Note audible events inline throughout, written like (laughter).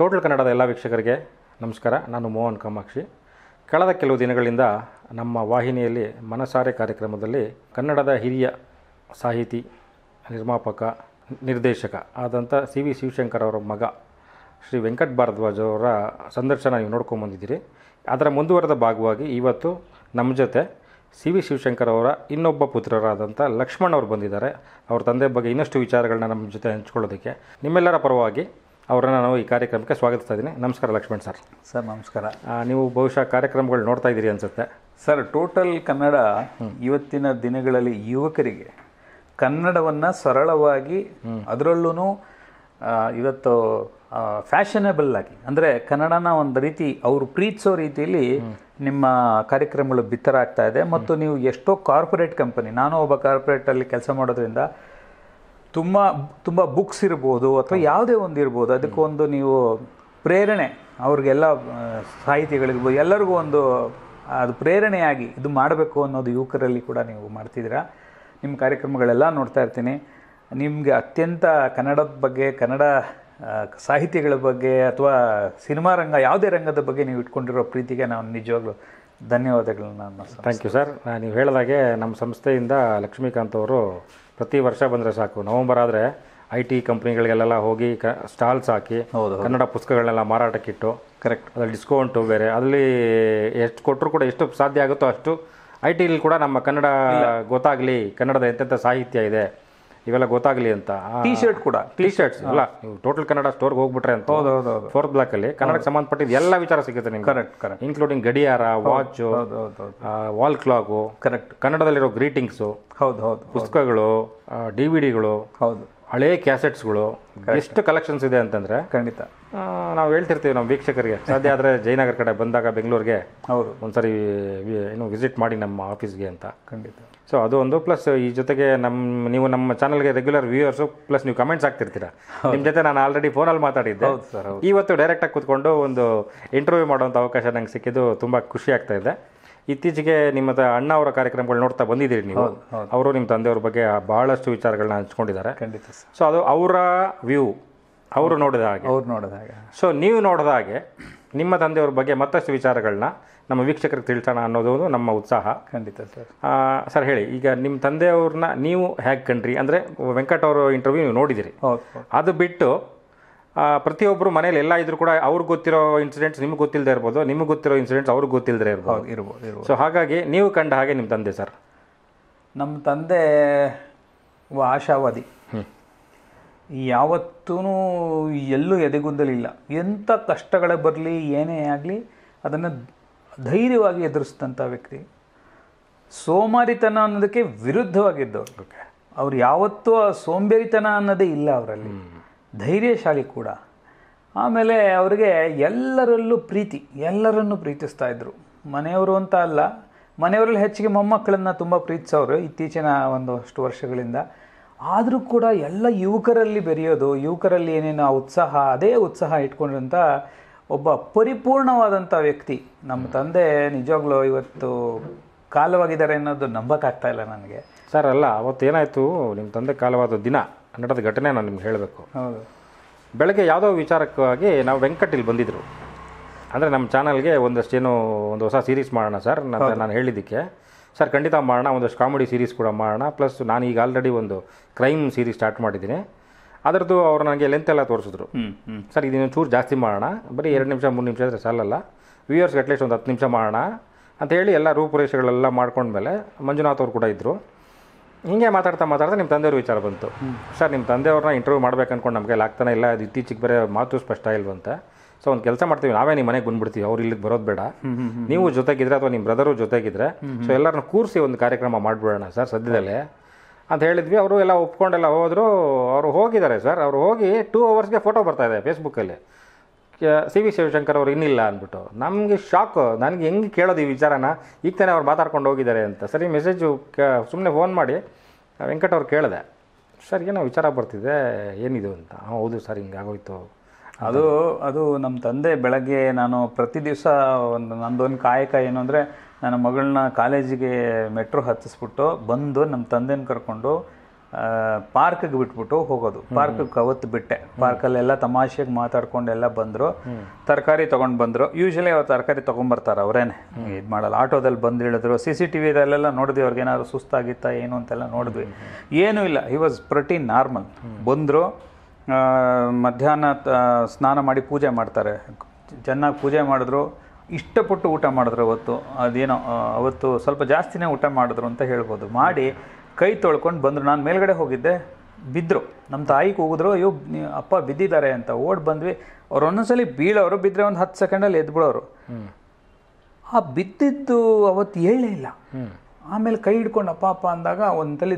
total ಕನ್ನಡದ ಎಲ್ಲ ವೀಕ್ಷಕರಿಗೆ ನಮಸ್ಕಾರ ನಾನು ಮೋಹನ್ ಕಾಮಾಕ್ಷಿ ಕಳೆದ ಕೆಲವು ದಿನಗಳಿಂದ ನಮ್ಮ ವಾಹಿನಿಯಲ್ಲಿ ಮನಸಾರೆ ಕಾರ್ಯಕ್ರಮದಲ್ಲಿ ಕನ್ನಡದ ಹಿರಿಯ ಸಾಹಿತಿ ನಿರ್ಮಾಪಕ ನಿರ್ದೇಶಕ ಆದಂಥ ಸಿ ವಿ ಶಿವಶಂಕರ್ ಅವರ ಮಗ ಶ್ರೀ ವೆಂಕಟ್ ಭಾರದ್ವಾಜ್ ಅವರ ಸಂದರ್ಶನ ನೀವು ಬಂದಿದ್ದೀರಿ ಅದರ ಮುಂದುವರೆದ ಭಾಗವಾಗಿ ಇವತ್ತು ನಮ್ಮ ಜೊತೆ ಸಿ ವಿ ಶಿವಶಂಕರ್ ಅವರ ಇನ್ನೊಬ್ಬ ಪುತ್ರರಾದಂಥ ಲಕ್ಷ್ಮಣ್ ಅವರು ಬಂದಿದ್ದಾರೆ ಅವ್ರ ತಂದೆ ಬಗ್ಗೆ ಇನ್ನಷ್ಟು ವಿಚಾರಗಳನ್ನ ನಮ್ಮ ಜೊತೆ ಹಂಚ್ಕೊಳ್ಳೋದಕ್ಕೆ ನಿಮ್ಮೆಲ್ಲರ ಪರವಾಗಿ ಅವರನ್ನು ನಾವು ಈ ಕಾರ್ಯಕ್ರಮಕ್ಕೆ ಸ್ವಾಗತಿಸ್ತಾ ಇದ್ದೀನಿ ನಮಸ್ಕಾರ ಲಕ್ಷ್ಮಣ್ ಸರ್ ಸರ್ ನಮಸ್ಕಾರ ನೀವು ಬಹುಶಃ ಕಾರ್ಯಕ್ರಮಗಳು ನೋಡ್ತಾ ಇದ್ದೀರಿ ಅನಿಸುತ್ತೆ ಸರ್ ಟೋಟಲ್ ಕನ್ನಡ ಇವತ್ತಿನ ದಿನಗಳಲ್ಲಿ ಯುವಕರಿಗೆ ಕನ್ನಡವನ್ನು ಸರಳವಾಗಿ ಅದರಲ್ಲೂ ಇವತ್ತು ಫ್ಯಾಷನೇಬಲ್ ಆಗಿ ಅಂದರೆ ಕನ್ನಡನ ಒಂದು ರೀತಿ ಅವರು ಪ್ರೀತಿಸೋ ರೀತಿಯಲ್ಲಿ ನಿಮ್ಮ ಕಾರ್ಯಕ್ರಮಗಳು ಬಿತ್ತರ ಆಗ್ತಾ ಇದೆ ಮತ್ತು ನೀವು ಎಷ್ಟೋ ಕಾರ್ಪೊರೇಟ್ ಕಂಪನಿ ನಾನು ಒಬ್ಬ ಕಾರ್ಪೊರೇಟಲ್ಲಿ ಕೆಲಸ ಮಾಡೋದ್ರಿಂದ ತುಂಬ ತುಂಬ ಬುಕ್ಸ್ ಇರ್ಬೋದು ಅಥವಾ ಯಾವುದೇ ಒಂದು ಇರ್ಬೋದು ಅದಕ್ಕೊಂದು ನೀವು ಪ್ರೇರಣೆ ಅವ್ರಿಗೆಲ್ಲ ಸಾಹಿತಿಗಳಿರ್ಬೋದು ಎಲ್ಲರಿಗೂ ಒಂದು ಅದು ಪ್ರೇರಣೆಯಾಗಿ ಇದು ಮಾಡಬೇಕು ಅನ್ನೋದು ಯುವಕರಲ್ಲಿ ಕೂಡ ನೀವು ಮಾಡ್ತಿದ್ದೀರಾ ನಿಮ್ಮ ಕಾರ್ಯಕ್ರಮಗಳೆಲ್ಲ ನೋಡ್ತಾ ಇರ್ತೀನಿ ನಿಮಗೆ ಅತ್ಯಂತ ಕನ್ನಡದ ಬಗ್ಗೆ ಕನ್ನಡ ಸಾಹಿತಿಗಳ ಬಗ್ಗೆ ಅಥವಾ ಸಿನಿಮಾ ರಂಗ ಯಾವುದೇ ರಂಗದ ಬಗ್ಗೆ ನೀವು ಇಟ್ಕೊಂಡಿರೋ ಪ್ರೀತಿಗೆ ನಾನು ನಿಜವಾಗ್ಲೂ ಧನ್ಯವಾದಗಳನ್ನ ಥ್ಯಾಂಕ್ ಯು ಸರ್ ನೀವು ಹೇಳಿದಾಗೆ ನಮ್ಮ ಸಂಸ್ಥೆಯಿಂದ ಲಕ್ಷ್ಮೀಕಾಂತ್ ಅವರು ಪ್ರತಿ ವರ್ಷ ಬಂದರೆ ಸಾಕು ನವಂಬರ್ ಆದರೆ ಐ ಟಿ ಕಂಪ್ನಿಗಳಿಗೆಲ್ಲ ಹೋಗಿ ಕ ಸ್ಟಾಲ್ಸ್ ಹಾಕಿ ಕನ್ನಡ ಪುಸ್ತಕಗಳನ್ನೆಲ್ಲ ಮಾರಾಟಕ್ಕಿಟ್ಟು ಕರೆಕ್ಟ್ ಅದರಲ್ಲಿ ಡಿಸ್ಕೌಂಟು ಬೇರೆ ಅಲ್ಲಿ ಎಷ್ಟು ಕೊಟ್ಟರು ಕೂಡ ಎಷ್ಟು ಸಾಧ್ಯ ಆಗುತ್ತೋ ಅಷ್ಟು ಐ ಟಿಲಿ ಕೂಡ ನಮ್ಮ ಕನ್ನಡ ಗೊತ್ತಾಗಲಿ ಕನ್ನಡದ ಎಂತೆಂಥ ಸಾಹಿತ್ಯ ಇದೆ ಇವೆಲ್ಲ ಗೊತ್ತಾಗಲಿ ಅಂತ ಟಿ ಶರ್ಟ್ ಕೂಡ ಟಿ ಶರ್ಟ್ಸ್ ಅಲ್ಲ ನೀವು ಟೋಟಲ್ ಕನ್ನಡ ಸ್ಟೋರ್ಗೆ ಹೋಗ್ಬಿಟ್ರೆ ಅಂತ ಹೌದು ಫೋರ್ತ್ ಬ್ಲಾಕ್ ಅಲ್ಲಿ ಕನ್ನಡಕ್ಕೆ ಸಂಬಂಧಪಟ್ಟಿದ್ದು ಎಲ್ಲ ವಿಚಾರ ಸಿಗುತ್ತೆ ನಿಮ್ಗೆ ಕರೆಕ್ಟ್ ಕರೆಕ್ಟ್ ಇನ್ಕ್ಲೂಡಿಂಗ್ ಗಡಿಯಾರ ವಾಚ್ ವಾಲ್ ಕ್ಲಾಕು ಕರೆಕ್ಟ್ ಕನ್ನಡದಲ್ಲಿರೋ ಗ್ರೀಟಿಂಗ್ಸು ಹೌದು ಹೌದು ಪುಸ್ತಕಗಳು ಡಿ ವಿ ಡಿಗಳು ಹೌದು ಹಳೇ ಕ್ಯಾಸೆಟ್ಸ್ಗಳು ಎಷ್ಟು ಕಲೆಕ್ಷನ್ಸ್ ಇದೆ ಅಂತಂದ್ರೆ ಖಂಡಿತ ನಾವು ಹೇಳ್ತಿರ್ತೀವಿ ನಮ್ಮ ವೀಕ್ಷಕರಿಗೆ ಸಾಧ್ಯ ಆದರೆ ಜಯನಗರ ಕಡೆ ಬಂದಾಗ ಬೆಂಗಳೂರಿಗೆ ಹೌದು ಒಂದ್ಸರಿ ಏನು ವಿಸಿಟ್ ಮಾಡಿ ನಮ್ಮ ಆಫೀಸ್ಗೆ ಅಂತ ಖಂಡಿತ ಸೊ ಅದು ಒಂದು ಪ್ಲಸ್ ಈ ಜೊತೆಗೆ ನಮ್ಮ ನೀವು ನಮ್ಮ ಚಾನಲ್ಗೆ ರೆಗ್ಯುಲರ್ ವ್ಯೂವರ್ಸು ಪ್ಲಸ್ ನೀವು ಕಮೆಂಟ್ಸ್ ಆಗ್ತಿರ್ತೀರಾ ನಿಮ್ಮ ಜೊತೆ ನಾನು ಆಲ್ರೆಡಿ ಫೋನಲ್ಲಿ ಮಾತಾಡಿದ್ದೆ ಹೌದು ಸರ್ ಇವತ್ತು ಡೈರೆಕ್ಟಾಗಿ ಕೂತ್ಕೊಂಡು ಒಂದು ಇಂಟರ್ವ್ಯೂ ಮಾಡುವಂಥ ಅವಕಾಶ ನಂಗೆ ಸಿಕ್ಕಿದ್ದು ತುಂಬ ಖುಷಿ ಆಗ್ತಾ ಇದೆ ಇತ್ತೀಚೆಗೆ ನಿಮ್ಮ ಅಣ್ಣ ಅವರ ಕಾರ್ಯಕ್ರಮಗಳು ನೋಡ್ತಾ ಬಂದಿದ್ದೀರಿ ನೀವು ಅವರು ನಿಮ್ಮ ತಂದೆಯವ್ರ ಬಗ್ಗೆ ಬಹಳಷ್ಟು ವಿಚಾರಗಳನ್ನ ಹಂಚ್ಕೊಂಡಿದ್ದಾರೆ ಖಂಡಿತ ಸೊ ಅದು ಅವರ ವ್ಯೂ ಅವರು ನೋಡಿದ ಹಾಗೆ ಅವ್ರು ನೋಡಿದ ಹಾಗೆ ಸೊ ನೀವು ನೋಡಿದ ಹಾಗೆ ನಿಮ್ಮ ತಂದೆಯವ್ರ ಬಗ್ಗೆ ಮತ್ತಷ್ಟು ವಿಚಾರಗಳನ್ನ ನಮ್ಮ ವೀಕ್ಷಕರಿಗೆ ತಿಳಿಸೋಣ ಅನ್ನೋದು ನಮ್ಮ ಉತ್ಸಾಹ ಖಂಡಿತ ಸರ್ ಸರ್ ಹೇಳಿ ಈಗ ನಿಮ್ಮ ತಂದೆಯವ್ರನ್ನ ನೀವು ಹೇಗೆ ಕಂಡ್ರಿ ಅಂದರೆ ವೆಂಕಟ ಅವರ ಇಂಟರ್ವ್ಯೂ ನೀವು ನೋಡಿದಿರಿ ಅದು ಬಿಟ್ಟು ಪ್ರತಿಯೊಬ್ಬರು ಮನೇಲಿ ಎಲ್ಲ ಇದ್ರು ಕೂಡ ಅವ್ರಿಗೆ ಗೊತ್ತಿರೋ ಇನ್ಸಿಡೆಂಟ್ಸ್ ನಿಮ್ಗೆ ಗೊತ್ತಿಲ್ಲದೆ ಇರ್ಬೋದು ನಿಮ್ಗೆ ಗೊತ್ತಿರೋ ಇನ್ಸಿಡೆಂಟ್ಸ್ ಅವ್ರಿಗೆ ಗೊತ್ತಿಲ್ಲದೆ ಇರ್ಬೋದು ಇರ್ಬೋದು ಸೊ ಹಾಗಾಗಿ ನೀವು ಕಂಡ ಹಾಗೆ ನಿಮ್ಮ ತಂದೆ ಸರ್ ನಮ್ಮ ತಂದೆ ಒಬ್ಬ ಆಶಾವಾದಿ ಯಾವತ್ತೂ ಎಲ್ಲೂ ಎದೆಗುಂದಲಿಲ್ಲ ಎಂಥ ಕಷ್ಟಗಳೇ ಬರಲಿ ಏನೇ ಆಗಲಿ ಅದನ್ನು ಧೈರ್ಯವಾಗಿ ಎದುರಿಸಿದಂಥ ವ್ಯಕ್ತಿ ಸೋಮಾರಿತನ ಅನ್ನೋದಕ್ಕೆ ವಿರುದ್ಧವಾಗಿದ್ದವ್ರು ಅವ್ರು ಯಾವತ್ತೂ ಆ ಸೋಂಬೇರಿತನ ಅನ್ನೋದೇ ಇಲ್ಲ ಅವರಲ್ಲಿ ಧೈರ್ಯಶಾಲಿ ಕೂಡ ಆಮೇಲೆ ಅವರಿಗೆ ಎಲ್ಲರಲ್ಲೂ ಪ್ರೀತಿ ಎಲ್ಲರನ್ನೂ ಪ್ರೀತಿಸ್ತಾ ಇದ್ದರು ಮನೆಯವರು ಅಂತ ಅಲ್ಲ ಮನೆಯವರಲ್ಲಿ ಹೆಚ್ಚಿಗೆ ಮೊಮ್ಮಕ್ಕಳನ್ನು ತುಂಬ ಪ್ರೀತಿಸೋರು ಇತ್ತೀಚಿನ ಒಂದಷ್ಟು ವರ್ಷಗಳಿಂದ ಆದರೂ ಕೂಡ ಎಲ್ಲ ಯುವಕರಲ್ಲಿ ಬೆರೆಯೋದು ಯುವಕರಲ್ಲಿ ಏನೇನು ಉತ್ಸಾಹ ಅದೇ ಉತ್ಸಾಹ ಇಟ್ಕೊಂಡಿರೋಂಥ ಒಬ್ಬ ಪರಿಪೂರ್ಣವಾದಂಥ ವ್ಯಕ್ತಿ ನಮ್ಮ ತಂದೆ ನಿಜವಾಗ್ಲೂ ಇವತ್ತು ಕಾಲವಾಗಿದ್ದಾರೆ ಅನ್ನೋದು ನಂಬಕ್ಕಾಗ್ತಾ ಇಲ್ಲ ನನಗೆ ಸರ್ ಅಲ್ಲ ಅವತ್ತು ಏನಾಯಿತು ನಿಮ್ಮ ತಂದೆ ಕಾಲವಾದ ದಿನ ನಡೆದ ಘಟನೆ ನಾನು ನಿಮ್ಗೆ ಹೇಳಬೇಕು ಹೌದು ಬೆಳಗ್ಗೆ ಯಾವುದೋ ವಿಚಾರಕ್ಕಾಗಿ ನಾವು ವೆಂಕಟಿಲ್ ಬಂದಿದ್ದರು ಅಂದರೆ ನಮ್ಮ ಚಾನಲ್ಗೆ ಒಂದಷ್ಟೇನು ಒಂದು ಹೊಸ ಸೀರೀಸ್ ಮಾಡೋಣ ಸರ್ ನಾನು ಹೇಳಿದ್ದಕ್ಕೆ ಸರ್ ಖಂಡಿತ ಮಾಡೋಣ ಒಂದಷ್ಟು ಕಾಮಿಡಿ ಸೀರೀಸ್ ಕೂಡ ಮಾಡೋಣ ಪ್ಲಸ್ ನಾನು ಈಗ ಆಲ್ರೆಡಿ ಒಂದು ಕ್ರೈಮ್ ಸೀರೀಸ್ ಸ್ಟಾರ್ಟ್ ಮಾಡಿದ್ದೀನಿ ಅದರದ್ದು ಅವರು ನನಗೆ ಲೆಂತ್ ಎಲ್ಲ ತೋರಿಸಿದ್ರು ಸರ್ ಇದನ್ನು ಚೂರು ಜಾಸ್ತಿ ಮಾಡೋಣ ಬರೀ ಎರಡು ನಿಮಿಷ ಮೂರು ನಿಮಿಷ ಆದರೆ ಸಾಲಲ್ಲ ವ್ಯೂವರ್ಸ್ ಅಟ್ಲೀಸ್ಟ್ ಒಂದು ಹತ್ತು ನಿಮಿಷ ಮಾಡೋಣ ಅಂತ ಹೇಳಿ ಎಲ್ಲ ರೂಪುರೇಷೆಗಳೆಲ್ಲ ಮಾಡ್ಕೊಂಡ್ಮೇಲೆ ಮಂಜುನಾಥ್ ಅವರು ಕೂಡ ಇದ್ದರು ಹೀಗೆ ಮಾತಾಡ್ತಾ ಮಾತಾಡ್ತಾ ನಿಮ್ಮ ತಂದೆಯವ್ರ ವಿಚಾರ ಬಂತು ಸರ್ ನಿಮ್ಮ ತಂದೆಯವ್ರನ್ನ ಇಂಟರ್ವ್ಯೂ ಮಾಡ್ಬೇಕು ಅಂದ್ಕೊಂಡು ನಮಗೆ ಆಗ್ತಾನೆ ಇಲ್ಲ ಅದು ಇತ್ತೀಚೆಗೆ ಬೇರೆ ಮಾತು ಸ್ಪಷ್ಟ ಇಲ್ವಂತೆ ಸೊ ಒಂದು ಕೆಲಸ ಮಾಡ್ತೀವಿ ನಾವೇ ನಿಮ್ಮ ಮನೆಗೆ ಬಂದ್ಬಿಡ್ತೀವಿ ಅವ್ರು ಇಲ್ಲಿಗೆ ಬರೋದು ಬೇಡ ನೀವು ಜೊತೆಗಿದ್ರೆ ಅಥವಾ ನಿಮ್ಮ ಬ್ರದರು ಜೊತೆಗಿದ್ರೆ ಸೊ ಎಲ್ಲರನ್ನ ಕೂರಿಸಿ ಒಂದು ಕಾರ್ಯಕ್ರಮ ಮಾಡಿಬಿಡೋಣ ಸರ್ ಸದ್ಯದಲ್ಲೇ ಅಂತ ಹೇಳಿದ್ವಿ ಅವರು ಎಲ್ಲ ಒಪ್ಕೊಂಡೆಲ್ಲ ಹೋದರು ಅವರು ಹೋಗಿದ್ದಾರೆ ಸರ್ ಅವರು ಹೋಗಿ ಟೂ ಅವರ್ಸ್ಗೆ ಫೋಟೋ ಬರ್ತಾ ಇದೆ ಫೇಸ್ಬುಕ್ಕಲ್ಲಿ ಸಿ ವಿ ಶಿವಶಂಕರ್ ಅವರು ಇನ್ನಿಲ್ಲ ಅಂದ್ಬಿಟ್ಟು ನಮಗೆ ಶಾಕ್ ನನಗೆ ಹೆಂಗೆ ಕೇಳೋದು ಈ ವಿಚಾರನ ಈಗ ತಾನೇ ಅವ್ರು ಮಾತಾಡ್ಕೊಂಡು ಹೋಗಿದ್ದಾರೆ ಅಂತ ಸರಿ ಮೆಸೇಜು ಸುಮ್ಮನೆ ಫೋನ್ ಮಾಡಿ ವೆಂಕಟ್ ಅವ್ರು ಕೇಳಿದೆ ಸರ್ ಏನೋ ವಿಚಾರ ಬರ್ತಿದೆ ಏನಿದು ಅಂತ ಹೌದು ಸರ್ ಆಗೋಯ್ತು ಅದು ಅದು ನಮ್ಮ ತಂದೆ ಬೆಳಗ್ಗೆ ನಾನು ಪ್ರತಿ ದಿವಸ ಒಂದು ನಂದೊಂದು ಕಾಯಕ ಏನು ಅಂದರೆ ನನ್ನ ಮಗಳನ್ನ ಕಾಲೇಜಿಗೆ ಮೆಟ್ರೋ ಹತ್ತಿಸ್ಬಿಟ್ಟು ಬಂದು ನಮ್ಮ ತಂದೆನ ಕರ್ಕೊಂಡು ಪಾರ್ಕ್ಗೆ ಬಿಟ್ಬಿಟ್ಟು ಹೋಗೋದು ಪಾರ್ಕ್ಗೆ ಅವತ್ತು ಬಿಟ್ಟೆ ಪಾರ್ಕಲ್ಲೆಲ್ಲ ತಮಾಷೆಗೆ ಮಾತಾಡ್ಕೊಂಡು ಎಲ್ಲ ಬಂದರು ತರಕಾರಿ ತೊಗೊಂಡು ಬಂದರು ಯೂಶಲಿ ಅವ್ರು ತರಕಾರಿ ತೊಗೊಂಬರ್ತಾರೆ ಅವರೇನೆ ಇದು ಮಾಡಲ್ಲ ಆಟೋದಲ್ಲಿ ಬಂದು ಇಳಿದ್ರು ಸಿ ಸಿ ಟಿ ವಿದಲ್ಲೆಲ್ಲ ನೋಡಿದ್ವಿ ಅವ್ರಿಗೆ ಸುಸ್ತಾಗಿತ್ತಾ ಏನು ಅಂತೆಲ್ಲ ನೋಡಿದ್ವಿ ಏನೂ ಇಲ್ಲ ಹಿ ವಾಸ್ ಪ್ರೊಟೀನ್ ನಾರ್ಮಲ್ ಬಂದರು ಮಧ್ಯಾಹ್ನ ಸ್ನಾನ ಮಾಡಿ ಪೂಜೆ ಮಾಡ್ತಾರೆ ಚೆನ್ನಾಗಿ ಪೂಜೆ ಮಾಡಿದ್ರು ಇಷ್ಟಪಟ್ಟು ಊಟ ಮಾಡಿದ್ರು ಅವತ್ತು ಅದೇನೋ ಅವತ್ತು ಸ್ವಲ್ಪ ಜಾಸ್ತಿನೇ ಊಟ ಮಾಡಿದ್ರು ಅಂತ ಹೇಳ್ಬೋದು ಮಾಡಿ ಕೈ ತೊಳ್ಕೊಂಡು ಬಂದರು ನಾನು ಮೇಲ್ಗಡೆ ಹೋಗಿದ್ದೆ ಬಿದ್ದರು ನಮ್ಮ ತಾಯಿ ಕೂಗಿದ್ರು ಅಯ್ಯೋ ಅಪ್ಪ ಬಿದ್ದಿದ್ದಾರೆ ಅಂತ ಓಡ್ ಬಂದ್ವಿ ಅವ್ರು ಒಂದೊಂದ್ಸಲಿ ಬೀಳೋರು ಬಿದ್ದರೆ ಒಂದು ಹತ್ತು ಸೆಕೆಂಡಲ್ಲಿ ಎದ್ಬಿಡೋರು ಆ ಬಿದ್ದಿದ್ದು ಅವತ್ತು ಹೇಳೇ ಇಲ್ಲ ಆಮೇಲೆ ಕೈ ಹಿಡ್ಕೊಂಡು ಅಪ್ಪ ಅಪ್ಪ ಅಂದಾಗ ಒಂದಲ್ಲಿ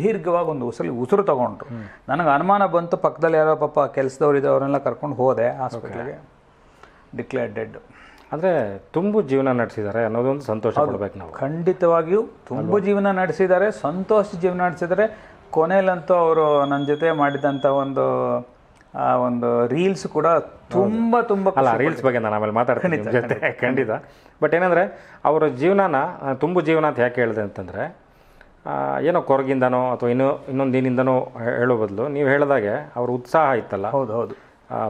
ದೀರ್ಘವಾಗಿ ಒಂದು ಉಸಿರು ಉಸಿರು ತಗೊಂಡ್ರು ನನಗೆ ಅನುಮಾನ ಬಂತು ಪಕ್ಕದಲ್ಲಿ ಯಾರೋ ಪಾಪ ಕೆಲಸದವ್ರು ಇದೆ ಕರ್ಕೊಂಡು ಹೋದೆ ಹಾಸ್ಪಿಟ್ಲಿಗೆ ಡಿಕ್ಲೇರ್ ಡೆಡ್ ಆದರೆ ತುಂಬು ಜೀವನ ನಡೆಸಿದ್ದಾರೆ ಅನ್ನೋದೊಂದು ಸಂತೋಷ ನಾವು ಖಂಡಿತವಾಗಿಯೂ ತುಂಬು ಜೀವನ ನಡೆಸಿದ್ದಾರೆ ಸಂತೋಷ ಜೀವನ ನಡೆಸಿದ್ದಾರೆ ಕೊನೆಯಲ್ಲಂತೂ ಅವರು ನನ್ನ ಜೊತೆ ಮಾಡಿದಂಥ ಒಂದು ಆ ಒಂದು ರೀಲ್ಸ್ ಕೂಡ ತುಂಬ ತುಂಬ ಅಲ್ಲ ರೀಲ್ಸ್ ಬಗ್ಗೆ ನಾನು ಆಮೇಲೆ ಮಾತಾಡ್ತೀನಿ ಜೊತೆ ಖಂಡಿತ ಬಟ್ ಏನಂದರೆ ಅವರ ಜೀವನಾನ ತುಂಬು ಜೀವನ ಅಂತ ಯಾಕೆ ಹೇಳಿದೆ ಅಂತಂದರೆ ಏನೋ ಕೊರಗಿಂದನೋ ಅಥವಾ ಇನ್ನೂ ದಿನಿಂದನೋ ಹೇಳೋ ಬದಲು ನೀವು ಹೇಳಿದಾಗೆ ಅವ್ರ ಉತ್ಸಾಹ ಇತ್ತಲ್ಲ ಹೌದು ಹೌದು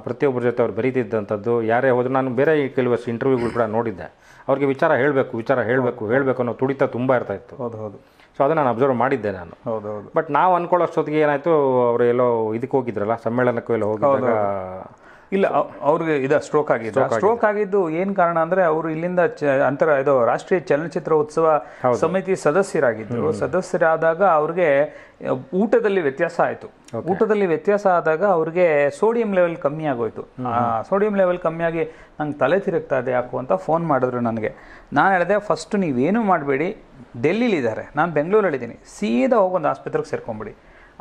ಪ್ರತಿಯೊಬ್ಬರ ಜೊತೆ ಅವ್ರು ಬರೀತಿದ್ದಂಥದ್ದು ಯಾರೇ ಹೋದ್ರು ನಾನು ಬೇರೆ ಕೆಲವಷ್ಟು ಇಂಟರ್ವ್ಯೂಗಳು ಕೂಡ ನೋಡಿದ್ದೆ ಅವ್ರಿಗೆ ವಿಚಾರ ಹೇಳಬೇಕು ವಿಚಾರ ಹೇಳಬೇಕು ಹೇಳಬೇಕು ಅನ್ನೋ ತುಡಿತ ತುಂಬ ಇರ್ತಾಯಿತ್ತು ಹೌದು ಹೌದು ಸೊ ಅದನ್ನು ನಾನು ಅಬ್ಸರ್ವ್ ಮಾಡಿದ್ದೆ ನಾನು ಹೌದೌದು ಬಟ್ ನಾವು ಅಷ್ಟೊತ್ತಿಗೆ ಏನಾಯ್ತು ಅವರು ಎಲ್ಲೋ ಇದಕ್ಕೆ ಹೋಗಿದ್ರಲ್ಲ ಸಮ್ಮೇಳನಕ್ಕೂ ಎಲ್ಲೋ ಹೋಗಿದ್ದಾಗ ಇಲ್ಲ ಅವ್ರಿಗೆ ಇದ ಸ್ಟ್ರೋಕ್ ಆಗಿದ್ದು ಸ್ಟ್ರೋಕ್ ಆಗಿದ್ದು ಏನ್ ಕಾರಣ ಅಂದ್ರೆ ಅವರು ಇಲ್ಲಿಂದ ಅಂತರ ಇದು ರಾಷ್ಟ್ರೀಯ ಚಲನಚಿತ್ರ ಉತ್ಸವ ಸಮಿತಿ ಸದಸ್ಯರಾಗಿದ್ದರು ಸದಸ್ಯರಾದಾಗ ಅವ್ರಿಗೆ ಊಟದಲ್ಲಿ ವ್ಯತ್ಯಾಸ ಆಯಿತು ಊಟದಲ್ಲಿ ವ್ಯತ್ಯಾಸ ಆದಾಗ ಅವ್ರಿಗೆ ಸೋಡಿಯಂ ಲೆವೆಲ್ ಕಮ್ಮಿ ಆಗೋಯ್ತು ಸೋಡಿಯಂ ಲೆವೆಲ್ ಕಮ್ಮಿಯಾಗಿ ನಂಗೆ ತಲೆ ತಿರುಗ್ತಾ ಇದೆ ಯಾಕೋ ಅಂತ ಫೋನ್ ಮಾಡಿದ್ರು ನನಗೆ ನಾನು ಹೇಳಿದೆ ಫಸ್ಟ್ ನೀವೇನು ಮಾಡಬೇಡಿ ಇದ್ದಾರೆ ನಾನು ಬೆಂಗಳೂರಲ್ಲಿದ್ದೀನಿ ಸೀದಾ ಹೋಗೊಂದು ಆಸ್ಪತ್ರೆಗೆ ಸೇರ್ಕೊಂಬಿಡಿ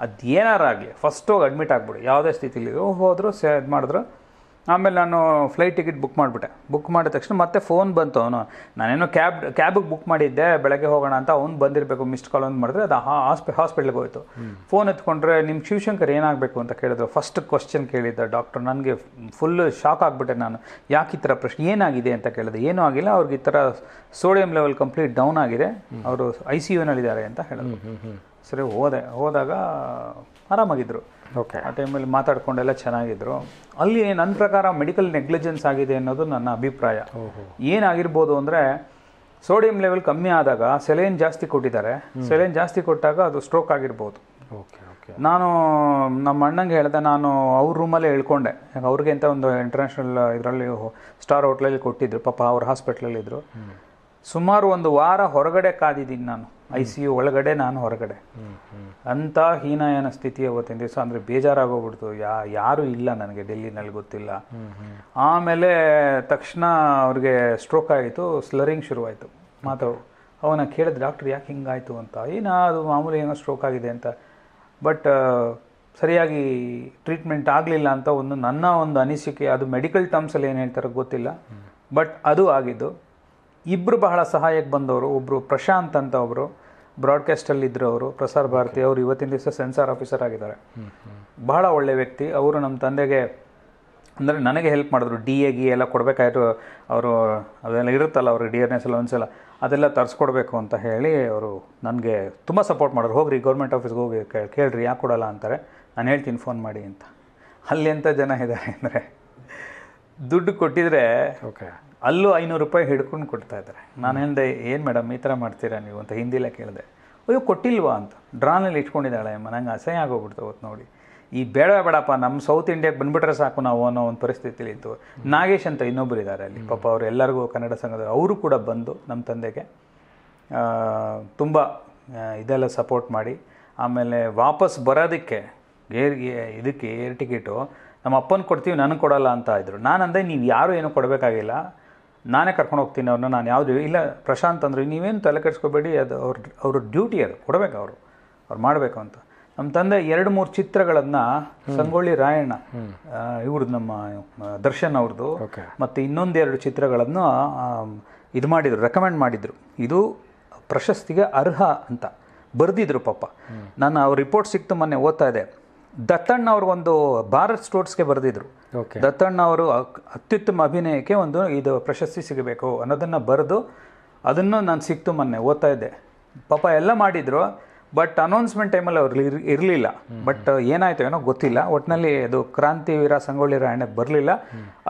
ಅದೇನಾರಾಗಲಿ ಫಸ್ಟ್ ಹೋಗಿ ಅಡ್ಮಿಟ್ ಆಗ್ಬಿಡಿ ಯಾವುದೇ ಸ್ಥಿತಿಲಿ ಹೋದ್ರು ಸೇ ಇದು ಮಾಡಿದ್ರು ಆಮೇಲೆ ನಾನು ಫ್ಲೈಟ್ ಟಿಕೆಟ್ ಬುಕ್ ಮಾಡಿಬಿಟ್ಟೆ ಬುಕ್ ಮಾಡಿದ ತಕ್ಷಣ ಮತ್ತೆ ಫೋನ್ ಬಂತು ಅವನು ನಾನೇನೋ ಕ್ಯಾಬ್ ಕ್ಯಾಬಿಗೆ ಬುಕ್ ಮಾಡಿದ್ದೆ ಬೆಳಗ್ಗೆ ಹೋಗೋಣ ಅಂತ ಅವ್ನು ಬಂದಿರಬೇಕು ಮಿಸ್ಡ್ ಕಾಲ್ ಒಂದು ಮಾಡಿದ್ರೆ ಅದು ಹಾಸ್ಪಿ ಹಾಸ್ಪಿಟ್ಲಿಗೆ ಹೋಯಿತು ಫೋನ್ ಎತ್ಕೊಂಡ್ರೆ ನಿಮ್ಮ ಶಿವಶಂಕರ್ ಏನಾಗಬೇಕು ಅಂತ ಕೇಳಿದ್ರು ಫಸ್ಟ್ ಕ್ವಶನ್ ಕೇಳಿದ್ದ ಡಾಕ್ಟರ್ ನನಗೆ ಫುಲ್ ಶಾಕ್ ಆಗಿಬಿಟ್ಟೆ ನಾನು ಯಾಕೆ ಈ ಥರ ಪ್ರಶ್ನೆ ಏನಾಗಿದೆ ಅಂತ ಕೇಳಿದೆ ಏನೂ ಆಗಿಲ್ಲ ಅವ್ರಿಗೆ ಈ ಥರ ಸೋಡಿಯಂ ಲೆವೆಲ್ ಕಂಪ್ಲೀಟ್ ಡೌನ್ ಆಗಿದೆ ಅವರು ಐ ಸಿ ಯುನಲ್ಲಿದ್ದಾರೆ ಅಂತ ಹೇಳಿದ್ರು ಸರಿ ಹೋದೆ ಹೋದಾಗ ಆರಾಮಾಗಿದ್ದರು ಓಕೆ ಆ ಟೈಮಲ್ಲಿ ಮಾತಾಡ್ಕೊಂಡೆಲ್ಲ ಚೆನ್ನಾಗಿದ್ರು ಅಲ್ಲಿ ನನ್ನ ಪ್ರಕಾರ ಮೆಡಿಕಲ್ ನೆಗ್ಲಿಜೆನ್ಸ್ ಆಗಿದೆ ಅನ್ನೋದು ನನ್ನ ಅಭಿಪ್ರಾಯ ಏನಾಗಿರ್ಬೋದು ಅಂದರೆ ಸೋಡಿಯಂ ಲೆವೆಲ್ ಕಮ್ಮಿ ಆದಾಗ ಸೆಲೆನ್ ಜಾಸ್ತಿ ಕೊಟ್ಟಿದ್ದಾರೆ ಸೆಲೆನ್ ಜಾಸ್ತಿ ಕೊಟ್ಟಾಗ ಅದು ಸ್ಟ್ರೋಕ್ ಆಗಿರ್ಬೋದು ನಾನು ನಮ್ಮ ಅಣ್ಣಂಗೆ ಹೇಳಿದೆ ನಾನು ಅವ್ರ ರೂಮಲ್ಲೇ ಹೇಳ್ಕೊಂಡೆ ಅವ್ರಿಗೆ ಅಂತ ಒಂದು ಇಂಟರ್ನ್ಯಾಷನಲ್ ಇದರಲ್ಲಿ ಸ್ಟಾರ್ ಹೋಟ್ಲಲ್ಲಿ ಕೊಟ್ಟಿದ್ರು ಪಾಪ ಅವ್ರ ಹಾಸ್ಪಿಟ್ಲಲ್ಲಿದ್ದರು ಸುಮಾರು ಒಂದು ವಾರ ಹೊರಗಡೆ ಕಾದಿದ್ದೀನಿ ನಾನು ಐ ಸಿ ಯು ಒಳಗಡೆ ನಾನು ಹೊರಗಡೆ ಅಂಥ ಹೀನಾಯನ ಸ್ಥಿತಿ ಅವತ್ತಿನ ದಿವಸ ಅಂದರೆ ಬೇಜಾರಾಗೋಗ್ಬಿಡ್ತು ಯಾ ಯಾರೂ ಇಲ್ಲ ನನಗೆ ಡೆಲ್ಲಿನಲ್ಲಿ ಗೊತ್ತಿಲ್ಲ ಆಮೇಲೆ ತಕ್ಷಣ ಅವ್ರಿಗೆ ಸ್ಟ್ರೋಕ್ ಆಯಿತು ಸ್ಲರಿಂಗ್ ಶುರುವಾಯಿತು ಮಾತು ಅವನ ಕೇಳಿದ ಡಾಕ್ಟ್ರ್ ಯಾಕೆ ಹಿಂಗಾಯ್ತು ಅಂತ ಏನೋ ಅದು ಮಾಮೂಲಿ ಏನೋ ಸ್ಟ್ರೋಕ್ ಆಗಿದೆ ಅಂತ ಬಟ್ ಸರಿಯಾಗಿ ಟ್ರೀಟ್ಮೆಂಟ್ ಆಗಲಿಲ್ಲ ಅಂತ ಒಂದು ನನ್ನ ಒಂದು ಅನಿಸಿಕೆ ಅದು ಮೆಡಿಕಲ್ ಟರ್ಮ್ಸಲ್ಲಿ ಏನು ಹೇಳ್ತಾರೆ ಗೊತ್ತಿಲ್ಲ ಬಟ್ ಅದು ಆಗಿದ್ದು ಇಬ್ಬರು ಬಹಳ ಸಹಾಯಕ್ಕೆ ಬಂದವರು ಒಬ್ಬರು ಪ್ರಶಾಂತ್ ಅಂತ ಒಬ್ಬರು ಬ್ರಾಡ್ಕಾಸ್ಟಲ್ಲಿದ್ದರು ಅವರು ಪ್ರಸಾರ ಭಾರತಿ ಅವರು ಇವತ್ತಿನ ದಿವಸ ಸೆನ್ಸಾರ್ ಆಫೀಸರ್ ಆಗಿದ್ದಾರೆ ಬಹಳ ಒಳ್ಳೆಯ ವ್ಯಕ್ತಿ ಅವರು ನಮ್ಮ ತಂದೆಗೆ ಅಂದರೆ ನನಗೆ ಹೆಲ್ಪ್ ಮಾಡಿದ್ರು ಡಿ ಎ ಗಿ ಎಲ್ಲ ಕೊಡಬೇಕಾಯ್ತು ಅವರು ಅದೆಲ್ಲ ಇರುತ್ತಲ್ಲ ಅವ್ರಿಗೆ ಡಿ ಎನ್ ಎಸ್ ಎಲ್ಲ ಒಂದ್ಸಲ ಅದೆಲ್ಲ ತರಿಸ್ಕೊಡ್ಬೇಕು ಅಂತ ಹೇಳಿ ಅವರು ನನಗೆ ತುಂಬ ಸಪೋರ್ಟ್ ಮಾಡಿದ್ರು ಹೋಗ್ರಿ ಗೌರ್ಮೆಂಟ್ ಆಫೀಸ್ಗೆ ಹೋಗಿ ಕೇಳ್ರಿ ಯಾಕೆ ಕೊಡೋಲ್ಲ ಅಂತಾರೆ ನಾನು ಹೇಳ್ತೀನಿ ಫೋನ್ ಮಾಡಿ ಅಂತ ಅಲ್ಲಿ ಎಂಥ ಜನ ಇದ್ದಾರೆ ಅಂದರೆ ದುಡ್ಡು ಕೊಟ್ಟಿದ್ರೆ ಓಕೆ ಅಲ್ಲೂ ಐನೂರು ರೂಪಾಯಿ ಹಿಡ್ಕೊಂಡು ಕೊಡ್ತಾ ಇದ್ದಾರೆ ನಾನು ಹೇಳಿದೆ ಏನು ಮೇಡಮ್ ಈ ಥರ ಮಾಡ್ತೀರಾ ನೀವು ಅಂತ ಹಿಂದಿಲ್ಲ ಕೇಳಿದೆ ಅಯ್ಯೋ ಕೊಟ್ಟಿಲ್ವಾ ಅಂತ ಡ್ರಾನಲ್ಲಿ ಇಟ್ಕೊಂಡಿದ್ದಾಳೆ ಅಮ್ಮ ನಂಗೆ ಅಸಹ್ಯ ಆಗೋಗ್ಬಿಡ್ತು ಅವತ್ತು ನೋಡಿ ಈ ಬೇಡ ಬೇಡಪ್ಪ ನಮ್ಮ ಸೌತ್ ಇಂಡಿಯಾಗೆ ಬಂದುಬಿಟ್ರೆ ಸಾಕು ನಾವು ಅನ್ನೋ ಒಂದು ಪರಿಸ್ಥಿತಿಲಿ ಇತ್ತು ನಾಗೇಶ್ ಅಂತ ಇನ್ನೊಬ್ಬರು ಇದ್ದಾರೆ ಅಲ್ಲಿ ಪಾಪ ಅವರು ಎಲ್ಲರಿಗೂ ಕನ್ನಡ ಸಂಘದ ಅವರು ಕೂಡ ಬಂದು ನಮ್ಮ ತಂದೆಗೆ ತುಂಬ ಇದೆಲ್ಲ ಸಪೋರ್ಟ್ ಮಾಡಿ ಆಮೇಲೆ ವಾಪಸ್ ಬರೋದಕ್ಕೆ ಏರ್ ಇದಕ್ಕೆ ಏರ್ ಟಿಕೆಟು ನಮ್ಮ ಅಪ್ಪನ ಕೊಡ್ತೀವಿ ನನಗೆ ಕೊಡೋಲ್ಲ ಅಂತ ಇದ್ದರು ನಾನು ಅಂದೆ ನೀವು ಯಾರೂ ಏನೂ ಕೊಡಬೇಕಾಗಿಲ್ಲ ನಾನೇ ಕರ್ಕೊಂಡು ಹೋಗ್ತೀನಿ ಅವ್ರನ್ನ ನಾನು ಯಾವುದು ಇಲ್ಲ ಪ್ರಶಾಂತ್ ಅಂದರು ನೀವೇನು ತಲೆ ಕೆಡಿಸ್ಕೋಬೇಡಿ ಅದು ಅವ್ರ ಅವ್ರ ಡ್ಯೂಟಿ ಅದು ಕೊಡಬೇಕು ಅವರು ಅವ್ರು ಮಾಡಬೇಕು ಅಂತ ನಮ್ಮ ತಂದೆ ಎರಡು ಮೂರು ಚಿತ್ರಗಳನ್ನು ಸಂಗೊಳ್ಳಿ ರಾಯಣ್ಣ ಇವ್ರದ್ದು ನಮ್ಮ ದರ್ಶನ್ ಅವ್ರದ್ದು ಮತ್ತು ಇನ್ನೊಂದೆರಡು ಚಿತ್ರಗಳನ್ನು ಇದು ಮಾಡಿದರು ರೆಕಮೆಂಡ್ ಮಾಡಿದರು ಇದು ಪ್ರಶಸ್ತಿಗೆ ಅರ್ಹ ಅಂತ ಬರೆದಿದ್ರು ಪಾಪ ನಾನು ಅವ್ರ ರಿಪೋರ್ಟ್ ಸಿಕ್ತು ಮೊನ್ನೆ ಓದ್ತಾ ಇದೆ ದತ್ತಣ್ಣ ಅವ್ರಿಗೊಂದು ಭಾರತ್ ಸ್ಟೋರ್ಸ್ಗೆ ಬರೆದಿದ್ರು ದತ್ತಣ್ಣ ಅವರು ಅತ್ಯುತ್ತಮ ಅಭಿನಯಕ್ಕೆ ಒಂದು ಇದು ಪ್ರಶಸ್ತಿ ಸಿಗಬೇಕು ಅನ್ನೋದನ್ನು ಬರೆದು ಅದನ್ನು ನಾನು ಸಿಕ್ತು ಮೊನ್ನೆ ಓದ್ತಾ ಇದ್ದೆ ಪಾಪ ಎಲ್ಲ ಮಾಡಿದ್ರು ಬಟ್ ಅನೌನ್ಸ್ಮೆಂಟ್ ಟೈಮಲ್ಲಿ ಅವ್ರು ಇರಲಿಲ್ಲ ಬಟ್ ಏನಾಯ್ತು ಏನೋ ಗೊತ್ತಿಲ್ಲ ಒಟ್ನಲ್ಲಿ ಅದು ವೀರ ಸಂಗೊಳ್ಳಿ ರಾಯಣ್ಣ ಬರಲಿಲ್ಲ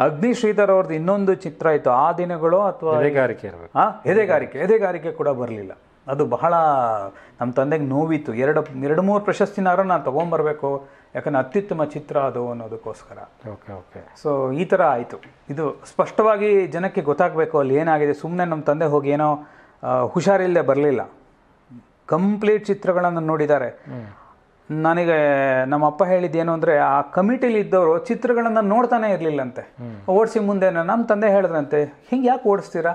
ಅಗ್ನಿ ಶ್ರೀಧರ್ ಅವ್ರದ್ದು ಇನ್ನೊಂದು ಚಿತ್ರ ಇತ್ತು ಆ ದಿನಗಳು ಅಥವಾ ಎದೆಗಾರಿಕೆ ಹಾಂ ಎದೆಗಾರಿಕೆ ಎದೆಗಾರಿಕೆ ಕೂಡ ಬರಲಿಲ್ಲ ಅದು ಬಹಳ ನಮ್ಮ ತಂದೆಗೆ ನೋವಿತ್ತು ಎರಡು ಎರಡು ಮೂರು ಪ್ರಶಸ್ತಿನಾರು ನಾನು ತೊಗೊಂಬರ್ಬೇಕು ಯಾಕಂದ್ರೆ ಅತ್ಯುತ್ತಮ ಚಿತ್ರ ಅದು ಅನ್ನೋದಕ್ಕೋಸ್ಕರ ಓಕೆ ಓಕೆ ಸೊ ಈ ಥರ ಆಯಿತು ಇದು ಸ್ಪಷ್ಟವಾಗಿ ಜನಕ್ಕೆ ಗೊತ್ತಾಗಬೇಕು ಅಲ್ಲಿ ಏನಾಗಿದೆ ಸುಮ್ಮನೆ ನಮ್ಮ ತಂದೆ ಹೋಗಿ ಏನೋ ಹುಷಾರಿಲ್ಲದೆ ಬರಲಿಲ್ಲ ಕಂಪ್ಲೀಟ್ ಚಿತ್ರಗಳನ್ನು ನೋಡಿದ್ದಾರೆ ನನಗೆ ನಮ್ಮ ಅಪ್ಪ ಹೇಳಿದ್ದೇನು ಅಂದರೆ ಆ ಕಮಿಟಿಲಿ ಇದ್ದವರು ಚಿತ್ರಗಳನ್ನು ನೋಡ್ತಾನೆ ಇರಲಿಲ್ಲಂತೆ ಓಡಿಸಿ ಮುಂದೆ ನಮ್ಮ ತಂದೆ ಹೇಳಿದ್ರಂತೆ ಹಿಂಗೆ ಯಾಕೆ ಓಡಿಸ್ತೀರಾ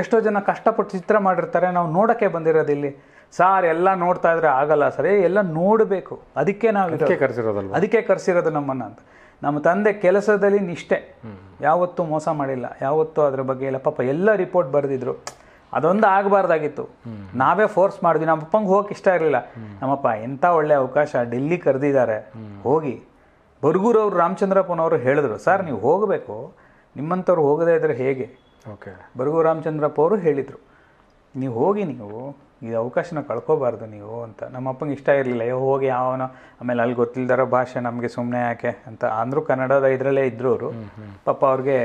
ಎಷ್ಟೋ ಜನ ಕಷ್ಟಪಟ್ಟು ಚಿತ್ರ ಮಾಡಿರ್ತಾರೆ ನಾವು ನೋಡೋಕ್ಕೆ ಬಂದಿರೋದಿಲ್ಲಿ ಸಾರ್ ಎಲ್ಲ ನೋಡ್ತಾ ಇದ್ರೆ ಆಗಲ್ಲ ಸರ್ ಎಲ್ಲ ನೋಡಬೇಕು ಅದಕ್ಕೆ ನಾವು ಇದಕ್ಕೆ ಕರೆಸಿರೋದಲ್ಲ ಅದಕ್ಕೆ ಕರೆಸಿರೋದು ನಮ್ಮನ್ನು ಅಂತ ನಮ್ಮ ತಂದೆ ಕೆಲಸದಲ್ಲಿ ನಿಷ್ಠೆ ಯಾವತ್ತೂ ಮೋಸ ಮಾಡಿಲ್ಲ ಯಾವತ್ತೂ ಅದ್ರ ಬಗ್ಗೆ ಇಲ್ಲ ಪಾಪ ಎಲ್ಲ ರಿಪೋರ್ಟ್ ಬರೆದಿದ್ರು ಅದೊಂದು ಆಗಬಾರ್ದಾಗಿತ್ತು ನಾವೇ ಫೋರ್ಸ್ ಮಾಡಿದ್ವಿ ನಮ್ಮ ಅಪ್ಪಂಗೆ ಹೋಗಕ್ಕೆ ಇಷ್ಟ ಇರಲಿಲ್ಲ ನಮ್ಮಪ್ಪ ಎಂಥ ಒಳ್ಳೆ ಅವಕಾಶ ಡೆಲ್ಲಿ ಕರೆದಿದ್ದಾರೆ ಹೋಗಿ ಬರುಗೂರವ್ರು ರಾಮಚಂದ್ರಪ್ಪನವರು ಹೇಳಿದ್ರು ಸರ್ ನೀವು ಹೋಗಬೇಕು ನಿಮ್ಮಂಥವ್ರು ಹೋಗದೇ ಇದ್ರೆ ಹೇಗೆ ಓಕೆ ಬರ್ಗೂರು ರಾಮಚಂದ್ರಪ್ಪ ಅವರು ಹೇಳಿದರು ನೀವು ಹೋಗಿ ನೀವು ಈ ಅವಕಾಶನ ಕಳ್ಕೊಬಾರ್ದು ನೀವು ಅಂತ ನಮ್ಮ ಇಷ್ಟ ಇರಲಿಲ್ಲ ಅಯ್ಯೋ ಹೋಗಿ ಯಾವನ ಆಮೇಲೆ ಅಲ್ಲಿ ಗೊತ್ತಿಲ್ಲದಾರೋ ಭಾಷೆ ನಮಗೆ ಸುಮ್ಮನೆ ಯಾಕೆ ಅಂತ ಅಂದರೂ ಕನ್ನಡದ ಇದರಲ್ಲೇ ಇದ್ದರು ಅವರು ಪಾಪ ಅವ್ರಿಗೆ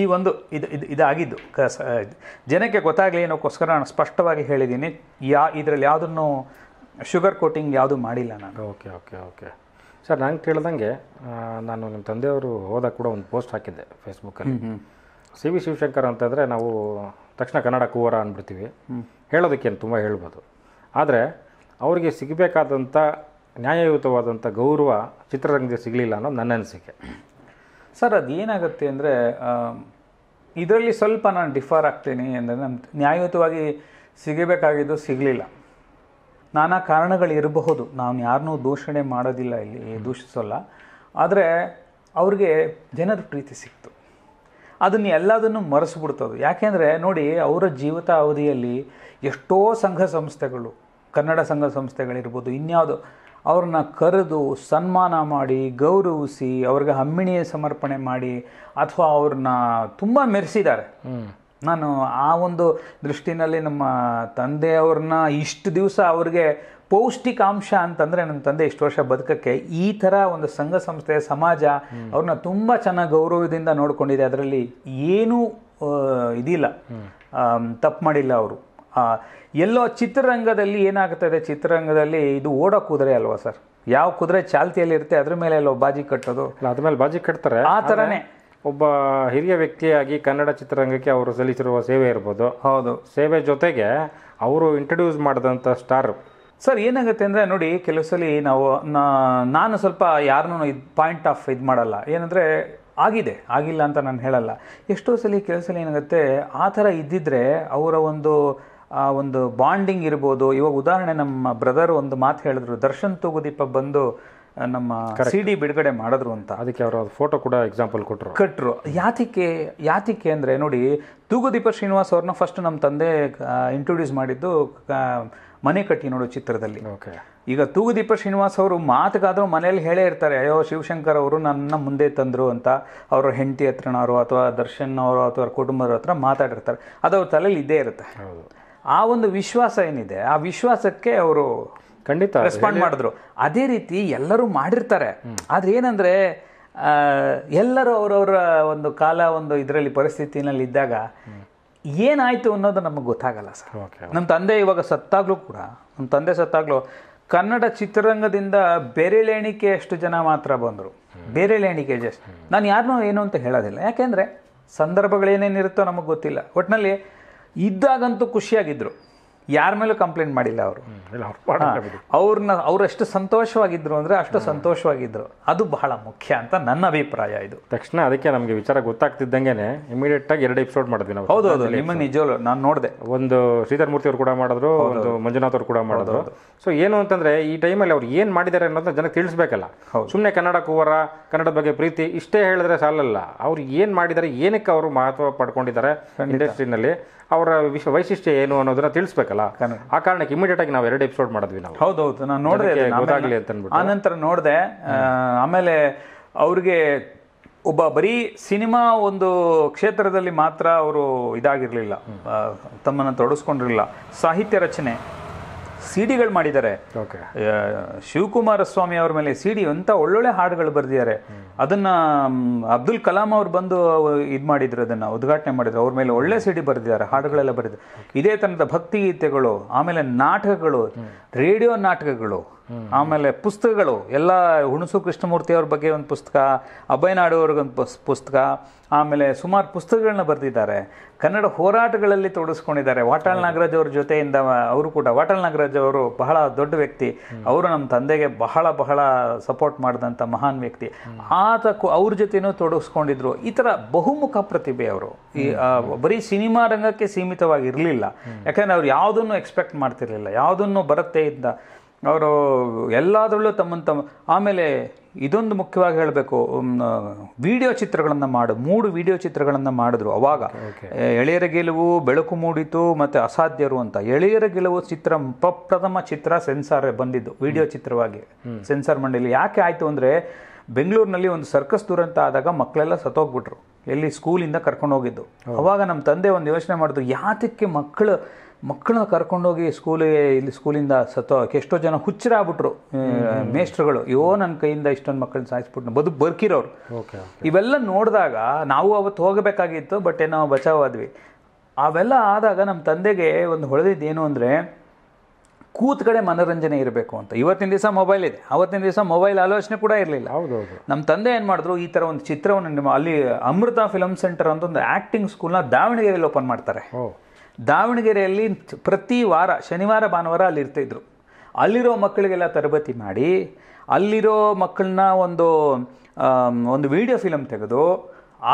ಈ ಒಂದು ಇದು ಇದು ಇದಾಗಿದ್ದು ಸ ಜನಕ್ಕೆ ಗೊತ್ತಾಗಲಿ ಏನೋಕ್ಕೋಸ್ಕರ ನಾನು ಸ್ಪಷ್ಟವಾಗಿ ಹೇಳಿದ್ದೀನಿ ಯಾ ಇದರಲ್ಲಿ ಯಾವುದನ್ನು ಶುಗರ್ ಕೋಟಿಂಗ್ ಯಾವುದು ಮಾಡಿಲ್ಲ ನಾನು ಓಕೆ ಓಕೆ ಓಕೆ ಸರ್ ನಂಗೆ ತಿಳಿದಂಗೆ ನಾನು ನಿಮ್ಮ ತಂದೆಯವರು ಹೋದಾಗ ಕೂಡ ಒಂದು ಪೋಸ್ಟ್ ಹಾಕಿದ್ದೆ ಫೇಸ್ಬುಕ್ಕಲ್ಲಿ ಸಿ ವಿ ಶಿವಶಂಕರ್ ಅಂತಂದರೆ ನಾವು ತಕ್ಷಣ ಕನ್ನಡ ಕೂವರ ಅಂದ್ಬಿಡ್ತೀವಿ ಹೇಳೋದಕ್ಕೇನು ತುಂಬ ಹೇಳ್ಬೋದು ಆದರೆ ಅವರಿಗೆ ಸಿಗಬೇಕಾದಂಥ ನ್ಯಾಯಯುತವಾದಂಥ ಗೌರವ ಚಿತ್ರರಂಗದಲ್ಲಿ ಸಿಗಲಿಲ್ಲ ಅನ್ನೋದು ನನ್ನ ಅನಿಸಿಕೆ ಸರ್ ಅದು ಏನಾಗುತ್ತೆ ಅಂದರೆ ಇದರಲ್ಲಿ ಸ್ವಲ್ಪ ನಾನು ಡಿಫರ್ ಆಗ್ತೀನಿ ಅಂದರೆ ನಮ್ಮ ನ್ಯಾಯಯುತವಾಗಿ ಸಿಗಬೇಕಾಗಿದ್ದು ಸಿಗಲಿಲ್ಲ ನಾನಾ ಕಾರಣಗಳಿರಬಹುದು ನಾನು ಯಾರನ್ನೂ ದೂಷಣೆ ಮಾಡೋದಿಲ್ಲ ಇಲ್ಲಿ ದೂಷಿಸೋಲ್ಲ ಆದರೆ ಅವ್ರಿಗೆ ಜನರ ಪ್ರೀತಿ ಸಿಕ್ತು ಅದನ್ನು ಎಲ್ಲದನ್ನು ಮರೆಸ್ಬಿಡ್ತದು ಯಾಕೆಂದರೆ ನೋಡಿ ಅವರ ಜೀವಿತ ಅವಧಿಯಲ್ಲಿ ಎಷ್ಟೋ ಸಂಘ ಸಂಸ್ಥೆಗಳು ಕನ್ನಡ ಸಂಘ ಸಂಸ್ಥೆಗಳಿರ್ಬೋದು ಇನ್ಯಾವುದು ಅವ್ರನ್ನ ಕರೆದು ಸನ್ಮಾನ ಮಾಡಿ ಗೌರವಿಸಿ ಅವ್ರಿಗೆ ಹಮ್ಮಿಣಿಯ ಸಮರ್ಪಣೆ ಮಾಡಿ ಅಥವಾ ಅವ್ರನ್ನ ತುಂಬ ಮೆರೆಸಿದ್ದಾರೆ ನಾನು ಆ ಒಂದು ದೃಷ್ಟಿನಲ್ಲಿ ನಮ್ಮ ತಂದೆಯವ್ರನ್ನ ಇಷ್ಟು ದಿವಸ ಅವ್ರಿಗೆ ಪೌಷ್ಟಿಕಾಂಶ ಅಂತಂದರೆ ನನ್ನ ತಂದೆ ಇಷ್ಟು ವರ್ಷ ಬದುಕಕ್ಕೆ ಈ ಥರ ಒಂದು ಸಂಘ ಸಂಸ್ಥೆ ಸಮಾಜ ಅವ್ರನ್ನ ತುಂಬ ಚೆನ್ನಾಗಿ ಗೌರವದಿಂದ ನೋಡಿಕೊಂಡಿದೆ ಅದರಲ್ಲಿ ಏನೂ ಇದಿಲ್ಲ ತಪ್ಪು ಮಾಡಿಲ್ಲ ಅವರು ಎಲ್ಲೋ ಚಿತ್ರರಂಗದಲ್ಲಿ ಏನಾಗುತ್ತದೆ ಚಿತ್ರರಂಗದಲ್ಲಿ ಇದು ಓಡೋ ಕುದುರೆ ಅಲ್ವಾ ಸರ್ ಯಾವ ಕುದುರೆ ಚಾಲ್ತಿಯಲ್ಲಿರುತ್ತೆ ಅದ್ರ ಮೇಲೆ ಎಲ್ಲೋ ಬಾಜಿ ಕಟ್ಟೋದು ಅದ್ರ ಮೇಲೆ ಬಾಜಿ ಕಟ್ತಾರೆ ಆ ಥರನೇ ಒಬ್ಬ ಹಿರಿಯ ವ್ಯಕ್ತಿಯಾಗಿ ಕನ್ನಡ ಚಿತ್ರರಂಗಕ್ಕೆ ಅವರು ಸಲ್ಲಿಸಿರುವ ಸೇವೆ ಇರ್ಬೋದು ಹೌದು ಸೇವೆ ಜೊತೆಗೆ ಅವರು ಇಂಟ್ರೊಡ್ಯೂಸ್ ಮಾಡಿದಂಥ ಸ್ಟಾರ್ ಸರ್ ಏನಾಗುತ್ತೆ ಅಂದರೆ ನೋಡಿ ಕೆಲವು ಸಲ ನಾವು ನಾನು ಸ್ವಲ್ಪ ಯಾರನ್ನೂ ಇದು ಪಾಯಿಂಟ್ ಆಫ್ ಇದು ಮಾಡಲ್ಲ ಏನಂದರೆ ಆಗಿದೆ ಆಗಿಲ್ಲ ಅಂತ ನಾನು ಹೇಳಲ್ಲ ಎಷ್ಟೋ ಸಲ ಕೆಲಸ ಏನಾಗುತ್ತೆ ಆ ಥರ ಇದ್ದಿದ್ರೆ ಅವರ ಒಂದು ಆ ಒಂದು ಬಾಂಡಿಂಗ್ ಇರ್ಬೋದು ಇವಾಗ ಉದಾಹರಣೆ ನಮ್ಮ ಬ್ರದರ್ ಒಂದು ಮಾತು ಹೇಳಿದ್ರು ದರ್ಶನ್ ತೂಗುದೀಪ ಬಂದು ನಮ್ಮ ಸಿ ಡಿ ಬಿಡುಗಡೆ ಮಾಡಿದ್ರು ಅಂತ ಅದಕ್ಕೆ ಅವರು ಫೋಟೋ ಕೂಡ ಎಕ್ಸಾಂಪಲ್ ಕೊಟ್ಟರು ಕಟ್ಟರು ಯಾತಿಕೆ ಯಾತಿಕೆ ಅಂದರೆ ನೋಡಿ ತೂಗುದೀಪ ಶ್ರೀನಿವಾಸ್ ಅವ್ರನ್ನ ಫಸ್ಟ್ ನಮ್ಮ ತಂದೆ ಇಂಟ್ರೊಡ್ಯೂಸ್ ಮಾಡಿದ್ದು ಮನೆ ಕಟ್ಟಿ ನೋಡು ಚಿತ್ರದಲ್ಲಿ ಓಕೆ ಈಗ ತೂಗುದೀಪ ಶ್ರೀನಿವಾಸ್ ಅವರು ಮಾತುಗಾದರೂ ಮನೇಲಿ ಹೇಳೇ ಇರ್ತಾರೆ ಅಯ್ಯೋ ಶಿವಶಂಕರ್ ಅವರು ನನ್ನ ಮುಂದೆ ತಂದರು ಅಂತ ಅವ್ರ ಹೆಂಡತಿ ಹತ್ರನವರು ಅಥವಾ ದರ್ಶನ್ ಅವರು ಅಥವಾ ಕುಟುಂಬದ ಹತ್ರ ಮಾತಾಡಿರ್ತಾರೆ ಅದು ಅವ್ರ ತಲೆಯಲ್ಲಿ ಇದ್ದೇ ಇರುತ್ತೆ ಆ ಒಂದು ವಿಶ್ವಾಸ ಏನಿದೆ ಆ ವಿಶ್ವಾಸಕ್ಕೆ ಅವರು ಖಂಡಿತ ರೆಸ್ಪಾಂಡ್ ಮಾಡಿದ್ರು ಅದೇ ರೀತಿ ಎಲ್ಲರೂ ಮಾಡಿರ್ತಾರೆ ಆದರೆ ಏನಂದ್ರೆ ಎಲ್ಲರೂ ಅವರವರ ಒಂದು ಕಾಲ ಒಂದು ಇದರಲ್ಲಿ ಪರಿಸ್ಥಿತಿನಲ್ಲಿ ಇದ್ದಾಗ ಏನಾಯ್ತು ಅನ್ನೋದು ನಮಗೆ ಗೊತ್ತಾಗಲ್ಲ ಸರ್ ನಮ್ಮ ತಂದೆ ಇವಾಗ ಸತ್ತಾಗ್ಲೂ ಕೂಡ ನಮ್ಮ ತಂದೆ ಸತ್ತಾಗ್ಲೂ ಕನ್ನಡ ಚಿತ್ರರಂಗದಿಂದ ಬೇರೆ ಎಣಿಕೆಯಷ್ಟು ಜನ ಮಾತ್ರ ಬಂದರು ಬೇರೆ ಜಸ್ಟ್ ನಾನು ಯಾರನ್ನೂ ಏನು ಅಂತ ಹೇಳೋದಿಲ್ಲ ಯಾಕೆಂದರೆ ಸಂದರ್ಭಗಳೇನೇನಿರುತ್ತೋ ನಮಗೆ ಗೊತ್ತಿಲ್ಲ ಒಟ್ಟಿನಲ್ಲಿ ಇದ್ದಾಗಂತೂ ಖುಷಿಯಾಗಿದ್ದರು ಯಾರ ಮೇಲೂ ಕಂಪ್ಲೇಂಟ್ ಮಾಡಿಲ್ಲ ಅವರು ಅವ್ರನ್ನ ಅವರೆಷ್ಟು ಸಂತೋಷವಾಗಿದ್ದರು ಅಂದರೆ ಅಷ್ಟು ಸಂತೋಷವಾಗಿದ್ದರು ಅದು ಬಹಳ ಮುಖ್ಯ ಅಂತ ನನ್ನ ಅಭಿಪ್ರಾಯ ಇದು ತಕ್ಷಣ ಅದಕ್ಕೆ ನಮಗೆ ವಿಚಾರ ಗೊತ್ತಾಗ್ತಿದ್ದಂಗೆ ಇಮಿಡಿಯೇಟ್ ಆಗಿ ಎರಡು ಎಪಿಸೋಡ್ ಮಾಡಿದ್ವಿ ನಾವು ಹೌದು ಹೌದು ನಿಮ್ಮ ನಿಜವಲ್ಲ ನಾನು ನೋಡಿದೆ ಒಂದು ಶ್ರೀಧರ್ ಮೂರ್ತಿ ಅವರು ಕೂಡ ಮಾಡಿದ್ರು ಒಂದು ಮಂಜುನಾಥ್ ಅವರು ಕೂಡ ಮಾಡಿದ್ರು ಸೊ ಏನು ಅಂತಂದ್ರೆ ಈ ಟೈಮಲ್ಲಿ ಅವ್ರು ಏನು ಮಾಡಿದ್ದಾರೆ ಅನ್ನೋದನ್ನ ಜನಕ್ಕೆ ತಿಳಿಸ್ಬೇಕಲ್ಲ ಸುಮ್ಮನೆ ಕನ್ನಡ ಕೂವರ ಕನ್ನಡದ ಬಗ್ಗೆ ಪ್ರೀತಿ ಇಷ್ಟೇ ಹೇಳಿದ್ರೆ ಸಾಲಲ್ಲ ಅವ್ರು ಏನು ಮಾಡಿದ್ದಾರೆ ಏನಕ್ಕೆ ಅವರು ಮಹತ್ವ ಪಡ್ಕೊಂಡಿದ್ದಾರೆ ಇಂಡಸ್ಟ್ರಿನಲ್ಲಿ ಅವರ ವಿಶ್ವ ವೈಶಿಷ್ಟ್ಯ ಏನು ಅನ್ನೋದನ್ನ ತಿಳಿಸ್ಬೇಕಲ್ಲ ಆ ಕಾರಣಕ್ಕೆ ಇಮಿಡಿಯೇಟ್ ಆಗಿ ನಾವು ಎರಡು ಎಪಿಸೋಡ್ ಮಾಡಿದ್ವಿ ನಾವು ಹೌದೌದು ನಾನು ನೋಡಿದೆ ಗೊತ್ತಾಗ್ಲಿ ಅಂತ ಅನ್ಬಿಟ್ಟು ಆನಂತರ ನೋಡಿದೆ ಆಮೇಲೆ ಅವ್ರಿಗೆ ಒಬ್ಬ ಬರೀ ಸಿನಿಮಾ ಒಂದು ಕ್ಷೇತ್ರದಲ್ಲಿ ಮಾತ್ರ ಅವರು ಇದಾಗಿರಲಿಲ್ಲ ತಮ್ಮನ್ನು ತೊಡಸ್ಕೊಂಡಿರಲಿಲ್ಲ ಸಾಹಿತ್ಯ ರಚನೆ ಸಿಡಿಗಳು ಡಿಗಳು ಮಾಡಿದ್ದಾರೆ ಶಿವಕುಮಾರ ಸ್ವಾಮಿ ಅವ್ರ ಮೇಲೆ ಸಿಡಿ ಡಿ ಅಂತ ಒಳ್ಳೊಳ್ಳೆ ಹಾಡುಗಳು ಬರೆದಿದ್ದಾರೆ ಅದನ್ನ ಅಬ್ದುಲ್ ಕಲಾಂ ಅವ್ರು ಬಂದು ಇದು ಮಾಡಿದ್ರು ಅದನ್ನ ಉದ್ಘಾಟನೆ ಮಾಡಿದ್ರು ಅವ್ರ ಮೇಲೆ ಒಳ್ಳೆ ಸಿಡಿ ಡಿ ಬರೆದಿದ್ದಾರೆ ಹಾಡುಗಳೆಲ್ಲ ಬರೆದಿದ್ದಾರೆ ಇದೇ ತರದ ಭಕ್ತಿ ಗೀತೆಗಳು ಆಮೇಲೆ ನಾಟಕಗಳು ರೇಡಿಯೋ ನಾಟಕಗಳು ಆಮೇಲೆ ಪುಸ್ತಕಗಳು ಎಲ್ಲ ಹುಣಸು ಕೃಷ್ಣಮೂರ್ತಿ ಅವ್ರ ಬಗ್ಗೆ ಒಂದು ಪುಸ್ತಕ ಅಭಯನಾಡು ಅವ್ರಿಗೊಂದು ಪುಸ್ತಕ ಆಮೇಲೆ ಸುಮಾರು ಪುಸ್ತಕಗಳನ್ನ ಬರೆದಿದ್ದಾರೆ ಕನ್ನಡ ಹೋರಾಟಗಳಲ್ಲಿ ತೊಡಗಿಸ್ಕೊಂಡಿದ್ದಾರೆ ವಾಟಾಳ್ ನಾಗರಾಜ್ ಅವ್ರ ಜೊತೆಯಿಂದ ಅವರು ಕೂಡ ವಾಟಾಳ್ ನಾಗರಾಜ್ ಅವರು ಬಹಳ ದೊಡ್ಡ ವ್ಯಕ್ತಿ ಅವರು ನಮ್ಮ ತಂದೆಗೆ ಬಹಳ ಬಹಳ ಸಪೋರ್ಟ್ ಮಾಡಿದಂಥ ಮಹಾನ್ ವ್ಯಕ್ತಿ ಆತ ಅವ್ರ ಜೊತೆನೂ ತೊಡಗಿಸ್ಕೊಂಡಿದ್ರು ಈ ಥರ ಬಹುಮುಖ ಪ್ರತಿಭೆ ಅವರು ಈ ಬರೀ ಸಿನಿಮಾ ರಂಗಕ್ಕೆ ಸೀಮಿತವಾಗಿ ಇರಲಿಲ್ಲ ಯಾಕಂದ್ರೆ ಅವ್ರು ಯಾವುದನ್ನು ಎಕ್ಸ್ಪೆಕ್ಟ್ ಮಾಡ್ತಿರ್ಲಿಲ್ಲ ಯಾವುದನ್ನು ಬರುತ್ತೆ ಇದ್ದ ಅವರು ಎಲ್ಲಾದ್ರಲ್ಲೂ ತಮ್ಮನ್ನು ತಮ್ಮ ಆಮೇಲೆ ಇದೊಂದು ಮುಖ್ಯವಾಗಿ ಹೇಳಬೇಕು ವಿಡಿಯೋ ಚಿತ್ರಗಳನ್ನು ಮಾಡು ಮೂರು ವಿಡಿಯೋ ಚಿತ್ರಗಳನ್ನು ಮಾಡಿದ್ರು ಅವಾಗ ಎಳೆಯರ ಗೆಲುವು ಬೆಳಕು ಮೂಡಿತು ಮತ್ತು ಅಸಾಧ್ಯರು ಅಂತ ಎಳೆಯರ ಗೆಲುವು ಚಿತ್ರ ಪ್ರಪ್ರಥಮ ಚಿತ್ರ ಸೆನ್ಸಾರ್ ಬಂದಿದ್ದು ವಿಡಿಯೋ ಚಿತ್ರವಾಗಿ ಸೆನ್ಸಾರ್ ಮಂಡಳಿ ಯಾಕೆ ಆಯಿತು ಅಂದರೆ ಬೆಂಗಳೂರಿನಲ್ಲಿ ಒಂದು ಸರ್ಕಸ್ ಅಂತ ಆದಾಗ ಮಕ್ಕಳೆಲ್ಲ ಸತ್ತೋಗ್ಬಿಟ್ರು ಎಲ್ಲಿ ಸ್ಕೂಲಿಂದ ಕರ್ಕೊಂಡು ಹೋಗಿದ್ದು ಅವಾಗ ನಮ್ಮ ತಂದೆ ಒಂದು ಯೋಚನೆ ಮಾಡಿದ್ರು ಯಾತಕ್ಕೆ ಮಕ್ಕಳು ಮಕ್ಕಳನ್ನ ಕರ್ಕೊಂಡೋಗಿ ಸ್ಕೂಲಿಗೆ ಇಲ್ಲಿ ಸ್ಕೂಲಿಂದ ಸತ್ತೋ ಎಷ್ಟೋ ಜನ ಹುಚ್ಚರಾಗ್ಬಿಟ್ರು ಮೇಸ್ಟ್ರುಗಳು ಇವೋ ನನ್ನ ಕೈಯಿಂದ ಇಷ್ಟೊಂದು ಮಕ್ಕಳನ್ನ ಸಾಯಿಸ್ಬಿಟ್ಟು ಬದುಕು ಬರ್ಕಿರೋರು ಇವೆಲ್ಲ ನೋಡಿದಾಗ ನಾವು ಅವತ್ತು ಹೋಗಬೇಕಾಗಿತ್ತು ಬಟ್ ಏನೋ ಬಚಾವಾದ್ವಿ ಅವೆಲ್ಲ ಆದಾಗ ನಮ್ಮ ತಂದೆಗೆ ಒಂದು ಹೊಳೆದಿದ್ದೇನು ಅಂದರೆ ಕೂತ್ ಕಡೆ ಮನೋರಂಜನೆ ಇರಬೇಕು ಅಂತ ಇವತ್ತಿನ ದಿವಸ ಮೊಬೈಲ್ ಇದೆ ಅವತ್ತಿನ ದಿವಸ ಮೊಬೈಲ್ ಆಲೋಚನೆ ಕೂಡ ಇರಲಿಲ್ಲ ಹೌದೌದು ನಮ್ಮ ತಂದೆ ಏನು ಮಾಡಿದ್ರು ಈ ಥರ ಒಂದು ಚಿತ್ರವನ್ನು ಅಲ್ಲಿ ಅಮೃತ ಫಿಲಮ್ ಸೆಂಟರ್ ಅಂತ ಒಂದು ಆ್ಯಕ್ಟಿಂಗ್ ಸ್ಕೂಲ್ನ ದಾವಣಗೆರೆಯಲ್ಲಿ ಓಪನ್ ಮಾಡ್ತಾರೆ ದಾವಣಗೆರೆಯಲ್ಲಿ ಪ್ರತಿ ವಾರ ಶನಿವಾರ ಭಾನುವಾರ ಅಲ್ಲಿ ಇರ್ತಿದ್ರು ಅಲ್ಲಿರೋ ಮಕ್ಕಳಿಗೆಲ್ಲ ತರಬೇತಿ ಮಾಡಿ ಅಲ್ಲಿರೋ ಮಕ್ಕಳನ್ನ ಒಂದು ಒಂದು ವಿಡಿಯೋ ಫಿಲಮ್ ತೆಗೆದು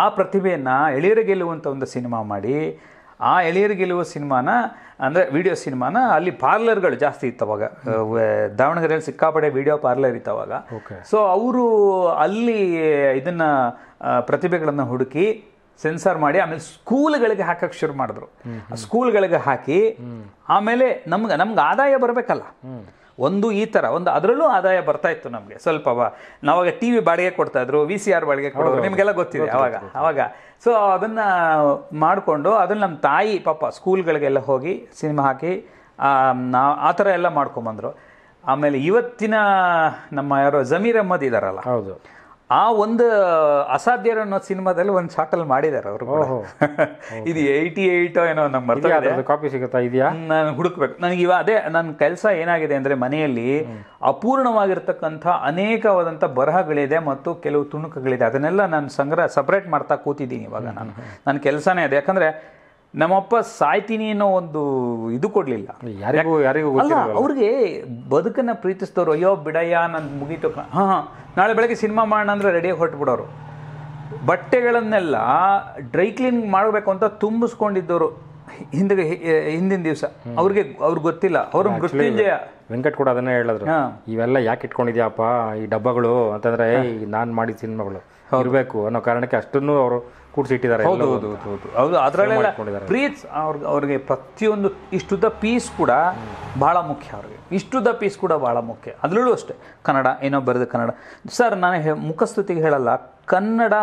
ಆ ಪ್ರತಿಭೆಯನ್ನು ಎಳೆಯರ ಗೆಲ್ಲುವಂಥ ಒಂದು ಸಿನಿಮಾ ಮಾಡಿ ಆ ಎಳೆಯರು ಗೆಲ್ಲುವ ಸಿನಿಮಾನ ಅಂದರೆ ವಿಡಿಯೋ ಸಿನಿಮಾನ ಅಲ್ಲಿ ಪಾರ್ಲರ್ಗಳು ಜಾಸ್ತಿ ಇತ್ತು ಅವಾಗ ದಾವಣಗೆರೆಯಲ್ಲಿ ಸಿಕ್ಕಾಪಡೆ ವಿಡಿಯೋ ಪಾರ್ಲರ್ ಇತ್ತು ಅವಾಗ ಸೊ ಅವರು ಅಲ್ಲಿ ಇದನ್ನು ಪ್ರತಿಭೆಗಳನ್ನು ಹುಡುಕಿ ಸೆನ್ಸಾರ್ ಮಾಡಿ ಆಮೇಲೆ ಸ್ಕೂಲ್ಗಳಿಗೆ ಹಾಕಕ್ಕೆ ಶುರು ಮಾಡಿದ್ರು ಸ್ಕೂಲ್ಗಳಿಗೆ ಹಾಕಿ ಆಮೇಲೆ ನಮ್ಗೆ ನಮ್ಗೆ ಆದಾಯ ಬರಬೇಕಲ್ಲ ಒಂದು ಈ ಥರ ಒಂದು ಅದರಲ್ಲೂ ಆದಾಯ ಬರ್ತಾ ಇತ್ತು ನಮಗೆ ಸ್ವಲ್ಪ ನಾವಾಗ ಟಿ ವಿ ಬಾಡಿಗೆ ಕೊಡ್ತಾ ಇದ್ರು ವಿ ಸಿ ಆರ್ ಬಾಡಿಗೆ ಕೊಡೋದು ನಿಮಗೆಲ್ಲ ಗೊತ್ತಿದೆ ಅವಾಗ ಅವಾಗ ಸೊ ಅದನ್ನು ಮಾಡಿಕೊಂಡು ಅದನ್ನು ನಮ್ಮ ತಾಯಿ ಪಾಪ ಸ್ಕೂಲ್ಗಳಿಗೆಲ್ಲ ಹೋಗಿ ಸಿನಿಮಾ ಹಾಕಿ ಆ ಥರ ಎಲ್ಲ ಮಾಡ್ಕೊಂಬಂದರು ಆಮೇಲೆ ಇವತ್ತಿನ ನಮ್ಮ ಯಾರೋ ಜಮೀರ್ ಅಹ್ಮದ್ ಇದ್ದಾರಲ್ಲ ಹೌದು ಆ ಒಂದು ಅಸಾಧ್ಯರು ಅನ್ನೋ ಸಿನಿಮಾದಲ್ಲಿ ಒಂದು ಸಾಟಲ್ ಮಾಡಿದ್ದಾರೆ ಅವರು (laughs) ಇದು ಏಯ್ಟಿ ಏಯ್ಟ್ ಏನೋ ನಮ್ಮ ಕಾಪಿ ಸಿಗುತ್ತಾ ಇದೆಯಾ ನಾನು ಹುಡುಕ್ಬೇಕು ನನಗೆ ಇವಾಗ ಅದೇ ನನ್ನ ಕೆಲಸ ಏನಾಗಿದೆ ಅಂದರೆ ಮನೆಯಲ್ಲಿ ಅಪೂರ್ಣವಾಗಿರ್ತಕ್ಕಂಥ ಅನೇಕವಾದಂಥ ಬರಹಗಳಿದೆ ಮತ್ತು ಕೆಲವು ತುಣುಕುಗಳಿದೆ ಅದನ್ನೆಲ್ಲ ನಾನು ಸಂಗ್ರಹ ಸಪ್ರೇಟ್ ಮಾಡ್ತಾ ಕೂತಿದ್ದೀನಿ ಇವಾಗ ನಾನು ನನ್ನ ಕೆಲಸನೇ ಅದೇ ಯಾಕಂದರೆ ನಮ್ಮಪ್ಪ ಸಾಯ್ತೀನಿ ಅನ್ನೋ ಒಂದು ಇದು ಕೊಡಲಿಲ್ಲ ಯಾರಿಗೂ ಯಾರಿಗೂ ಅಲ್ಲ ಅವ್ರಿಗೆ ಬದುಕನ್ನ ಪ್ರೀತಿಸ್ತವ್ರು ಅಯ್ಯೋ ಬಿಡಯ್ಯ ನನ್ನ ಮುಗೀತು ಹಾಂ ಹಾಂ ನಾಳೆ ಬೆಳಗ್ಗೆ ಸಿನಿಮಾ ಮಾಡೋಣ ಅಂದರೆ ರೆಡಿಯಾಗಿ ಬಿಡೋರು ಬಟ್ಟೆಗಳನ್ನೆಲ್ಲ ಡ್ರೈ ಕ್ಲೀನ್ ಮಾಡಬೇಕು ಅಂತ ತುಂಬಿಸ್ಕೊಂಡಿದ್ದವರು ಹಿಂದೆ ಹಿಂದಿನ ದಿವಸ ಅವ್ರಿಗೆ ಅವ್ರಿಗೆ ಗೊತ್ತಿಲ್ಲ ಅವರು ಮೃತ್ಯುಂಜಯ ವೆಂಕಟ್ ಕೂಡ ಅದನ್ನೇ ಹೇಳಿದ್ರು ಇವೆಲ್ಲ ಯಾಕೆ ಇಟ್ಕೊಂಡಿದ್ಯಾಪ ಈ ಡಬ್ಬಗಳು ಅಂತಂದ್ರೆ ನಾನು ಮಾಡಿದ ಸಿನಿಮಾಗಳು ಇರಬೇಕು ಅನ್ನೋ ಕಾರಣಕ್ಕೆ ಅಷ್ಟನ್ನು ಅವರು ಕೂಡಿಸಿಟ್ಟಿದ್ದಾರೆ ಹೌದು ಹೌದು ಹೌದು ಹೌದು ಪ್ರೀತ್ಸ್ ಅವ್ರಿಗೆ ಅವ್ರಿಗೆ ಪ್ರತಿಯೊಂದು ಇಷ್ಟುದ್ದ ಪೀಸ್ ಕೂಡ ಭಾಳ ಮುಖ್ಯ ಅವ್ರಿಗೆ ಇಷ್ಟುದ್ದ ಪೀಸ್ ಕೂಡ ಭಾಳ ಮುಖ್ಯ ಅದರಲ್ಲೂ ಅಷ್ಟೇ ಕನ್ನಡ ಏನೋ ಬರೆದ ಕನ್ನಡ ಸರ್ ನಾನು ಮುಖಸ್ತುತಿಗೆ ಹೇಳಲ್ಲ ಕನ್ನಡ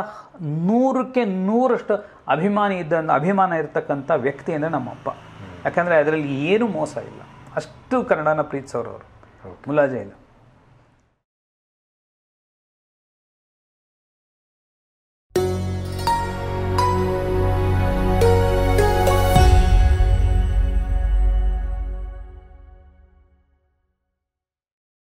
ನೂರಕ್ಕೆ ನೂರಷ್ಟು ಅಭಿಮಾನಿ ಇದ್ದ ಅಭಿಮಾನ ಇರತಕ್ಕಂಥ ವ್ಯಕ್ತಿ ಅಂದರೆ ನಮ್ಮಪ್ಪ ಯಾಕಂದರೆ ಅದರಲ್ಲಿ ಏನು ಮೋಸ ಇಲ್ಲ ಅಷ್ಟು ಕನ್ನಡನ ಪ್ರೀತಿಸೋರು ಅವರು ಮುಲಾಜೆ ಇಲ್ಲ